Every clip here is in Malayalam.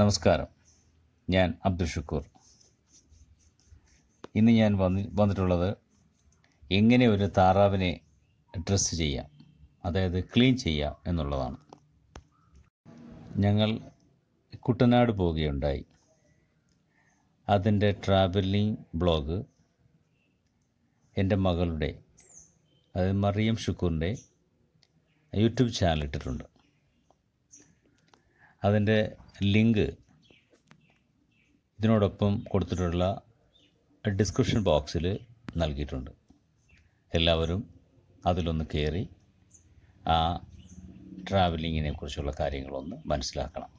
നമസ്കാരം ഞാൻ അബ്ദുൽ ഷുക്കൂർ ഇന്ന് ഞാൻ വന്നി വന്നിട്ടുള്ളത് എങ്ങനെ ഒരു താറാവിനെ ഡ്രസ്സ് ചെയ്യാം അതായത് ക്ലീൻ ചെയ്യാം എന്നുള്ളതാണ് ഞങ്ങൾ കുട്ടനാട് പോവുകയുണ്ടായി അതിൻ്റെ ട്രാവലിംഗ് ബ്ലോഗ് എൻ്റെ മകളുടെ അതായത് മറിയം ഷുക്കൂറിൻ്റെ യൂട്യൂബ് ചാനൽ ഇട്ടിട്ടുണ്ട് അതിൻ്റെ ലിങ്ക് ഇതിനോടൊപ്പം കൊടുത്തിട്ടുള്ള ഡിസ്ക്രിപ്ഷൻ ബോക്സിൽ നൽകിയിട്ടുണ്ട് എല്ലാവരും അതിലൊന്ന് കയറി ആ ട്രാവലിങ്ങിനെ കുറിച്ചുള്ള കാര്യങ്ങളൊന്ന് മനസ്സിലാക്കണം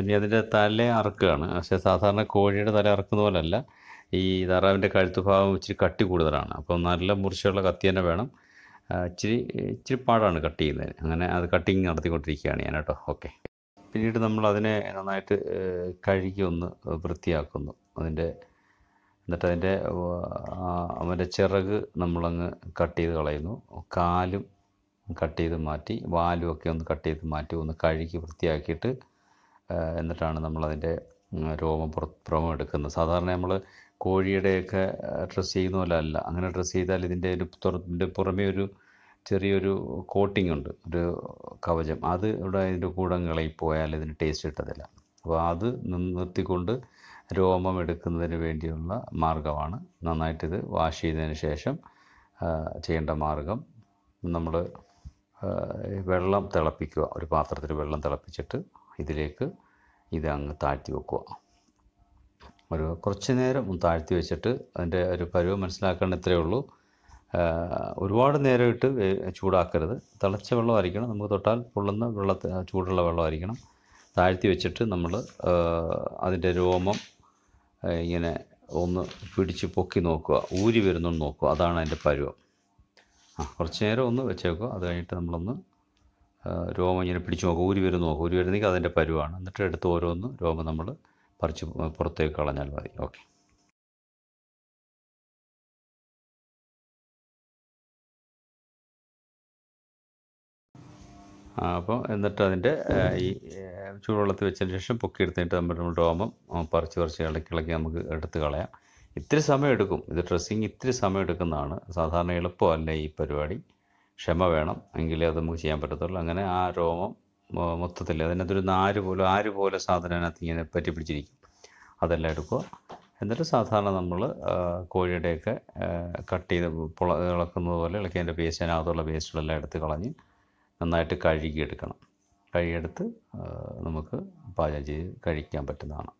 ഇനി അതിൻ്റെ തല അറക്കുകയാണ് പക്ഷേ സാധാരണ കോഴിയുടെ തല അറക്കുന്ന അല്ല ഈ താറാവിൻ്റെ കഴുത്തുഭാഗം ഇച്ചിരി കട്ടി കൂടുതലാണ് അപ്പോൾ നല്ല മുറിച്ചുള്ള കത്തി തന്നെ വേണം ഇച്ചിരി ഇച്ചിരി പാടാണ് കട്ട് ചെയ്യുന്നതിന് അങ്ങനെ അത് കട്ടിങ് നടത്തിക്കൊണ്ടിരിക്കുകയാണ് ഞാൻ കേട്ടോ ഓക്കെ പിന്നീട് നമ്മൾ അതിനെ നന്നായിട്ട് കഴുകി ഒന്ന് വൃത്തിയാക്കുന്നു അതിൻ്റെ എന്നിട്ട് അതിൻ്റെ അവൻ്റെ ചിറക് നമ്മളങ്ങ് കട്ട് ചെയ്ത് കളയുന്നു കാലും കട്ട് ചെയ്ത് മാറ്റി വാലും ഒക്കെ ഒന്ന് കട്ട് ചെയ്ത് മാറ്റി ഒന്ന് കഴുകി വൃത്തിയാക്കിയിട്ട് എന്നിട്ടാണ് നമ്മളതിൻ്റെ രോമം പുറ പുറമെടുക്കുന്നത് സാധാരണ നമ്മൾ കോഴിയുടെയൊക്കെ ഡ്രസ്സ് ചെയ്യുന്ന പോലെ അല്ല അങ്ങനെ ഡ്രസ്സ് ചെയ്താൽ ഇതിൻ്റെ ഒരു പുറമേ ഒരു ചെറിയൊരു കോട്ടിംഗ് ഉണ്ട് ഒരു കവചം അത് ഇവിടെ അതിൻ്റെ കൂടെ പോയാൽ ഇതിന് ടേസ്റ്റ് കിട്ടത്തില്ല അപ്പോൾ അത് നിർത്തിക്കൊണ്ട് രോമം എടുക്കുന്നതിന് വേണ്ടിയുള്ള മാർഗമാണ് നന്നായിട്ടിത് വാഷ് ചെയ്തതിന് ശേഷം ചെയ്യേണ്ട മാർഗം നമ്മൾ വെള്ളം തിളപ്പിക്കുക ഒരു പാത്രത്തിൽ വെള്ളം തിളപ്പിച്ചിട്ട് ഇതിലേക്ക് ഇത് അങ്ങ് താഴ്ത്തി വെക്കുക ഒരു കുറച്ച് നേരം താഴ്ത്തി വെച്ചിട്ട് അതിൻ്റെ ഒരു പരുവ് മനസ്സിലാക്കാൻ ഇത്രയേ ഉള്ളൂ ഒരുപാട് നേരമായിട്ട് ഇട്ട് ചൂടാക്കരുത് തിളച്ച വെള്ളം ആയിരിക്കണം നമുക്ക് തൊട്ടാൽ പൊള്ളുന്ന വെള്ളത്തിൽ ചൂടുള്ള വെള്ളമായിരിക്കണം താഴ്ത്തി വെച്ചിട്ട് നമ്മൾ അതിൻ്റെ രോമം ഇങ്ങനെ ഒന്ന് പിടിച്ച് പൊക്കി നോക്കുക ഊരി വരുന്നെന്ന് നോക്കുക അതാണ് അതിൻ്റെ പരുവം ആ കുറച്ച് നേരം ഒന്ന് വെച്ചേക്കുക അത് കഴിഞ്ഞിട്ട് നമ്മളൊന്ന് രോമം ഇങ്ങനെ പിടിച്ച് നോക്കുക ഊരി വരുന്ന നോക്കുക ഊരി വരുന്നെങ്കിൽ അതിൻ്റെ പരുവാണ് എന്നിട്ട് എടുത്ത് ഓരോന്ന് രോമം നമ്മൾ പറിച്ച് പുറത്തേക്ക് കളഞ്ഞാൽ മതി ഓക്കെ അപ്പോൾ എന്നിട്ട് അതിൻ്റെ ഈ ചൂടുവെള്ളത്തിൽ വെച്ചതിന് ശേഷം പൊക്കി എടുത്തിട്ട് നമ്മൾ ഡോമം പറിച്ച് പറിച്ച് ഇളക്കി ഇളക്കി നമുക്ക് എടുത്ത് കളയാം ഇത്തിരി സമയമെടുക്കും ഇത് ഡ്രസ്സിങ് ഇത്തിരി സമയമെടുക്കുന്നതാണ് സാധാരണ എളുപ്പമല്ല ഈ പരിപാടി ക്ഷമ വേണം എങ്കിലേ അത് നമുക്ക് ചെയ്യാൻ പറ്റത്തുള്ളൂ അങ്ങനെ ആ രോമം മൊത്തത്തിൽ അതിനകത്തൊരു നാല് പോലെ ആര് പോലെ സാധനം അതിനകത്ത് ഇങ്ങനെ പറ്റി പിടിച്ചിരിക്കും അതെല്ലാം എടുക്കുക എന്നിട്ട് സാധാരണ നമ്മൾ കോഴിയുടെയൊക്കെ കട്ട് ചെയ്ത് പുള ഇളക്കുന്നത് പോലെ ഇളക്കി അതിൻ്റെ പേസ്റ്റ് അതിനകത്തുള്ള പേസ്റ്റുകളെല്ലാം എടുത്ത് കളഞ്ഞ് നന്നായിട്ട് കഴുകിയെടുക്കണം കഴുകിയെടുത്ത് നമുക്ക് പാചകം ചെയ്ത് കഴിക്കാൻ പറ്റുന്നതാണ്